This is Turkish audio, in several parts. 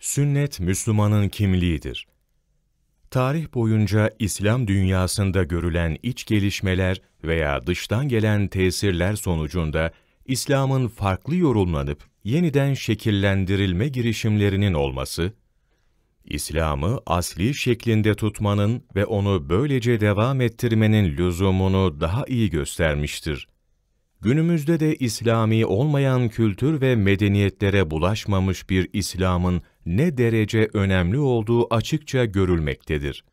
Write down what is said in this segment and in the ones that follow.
Sünnet Müslümanın kimliğidir. Tarih boyunca İslam dünyasında görülen iç gelişmeler veya dıştan gelen tesirler sonucunda İslam'ın farklı yorumlanıp yeniden şekillendirilme girişimlerinin olması, İslam'ı asli şeklinde tutmanın ve onu böylece devam ettirmenin lüzumunu daha iyi göstermiştir günümüzde de İslami olmayan kültür ve medeniyetlere bulaşmamış bir İslam'ın ne derece önemli olduğu açıkça görülmektedir.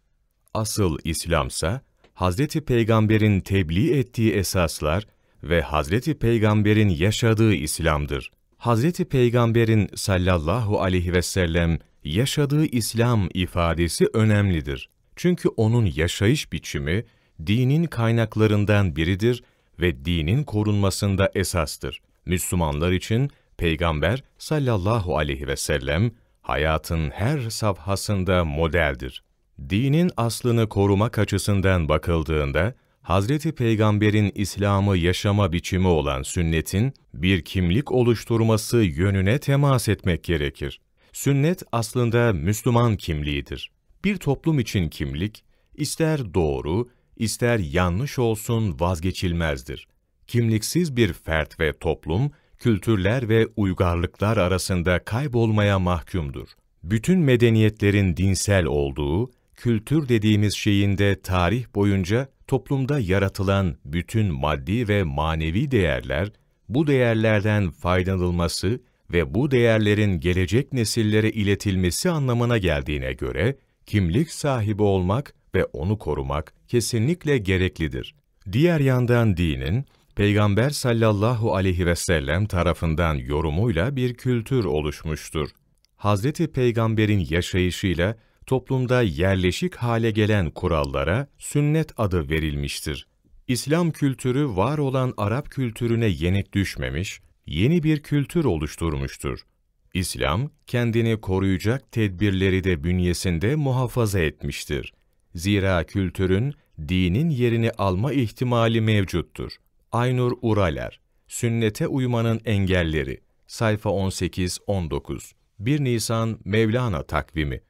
Asıl İslam'sa, Hz. Peygamber'in tebliğ ettiği esaslar ve Hz. Peygamber'in yaşadığı İslam'dır. Hz. Peygamber'in sallallahu aleyhi ve sellem yaşadığı İslam ifadesi önemlidir. Çünkü onun yaşayış biçimi, dinin kaynaklarından biridir ve dinin korunmasında esastır. Müslümanlar için Peygamber sallallahu aleyhi ve sellem hayatın her safhasında modeldir. Dinin aslını korumak açısından bakıldığında, Hazreti Peygamber'in İslam'ı yaşama biçimi olan sünnetin bir kimlik oluşturması yönüne temas etmek gerekir. Sünnet aslında Müslüman kimliğidir. Bir toplum için kimlik, ister doğru, ister yanlış olsun vazgeçilmezdir. Kimliksiz bir fert ve toplum, kültürler ve uygarlıklar arasında kaybolmaya mahkumdur. Bütün medeniyetlerin dinsel olduğu, kültür dediğimiz şeyin de tarih boyunca toplumda yaratılan bütün maddi ve manevi değerler, bu değerlerden faydalanılması ve bu değerlerin gelecek nesillere iletilmesi anlamına geldiğine göre, kimlik sahibi olmak, ve onu korumak kesinlikle gereklidir. Diğer yandan dinin, Peygamber sallallahu aleyhi ve sellem tarafından yorumuyla bir kültür oluşmuştur. Hazreti Peygamber'in yaşayışıyla toplumda yerleşik hale gelen kurallara sünnet adı verilmiştir. İslam kültürü var olan Arap kültürüne yenik düşmemiş, yeni bir kültür oluşturmuştur. İslam, kendini koruyacak tedbirleri de bünyesinde muhafaza etmiştir. Zira kültürün, dinin yerini alma ihtimali mevcuttur. Aynur Uraler, Sünnete Uymanın Engelleri, sayfa 18-19, 1 Nisan Mevlana Takvimi,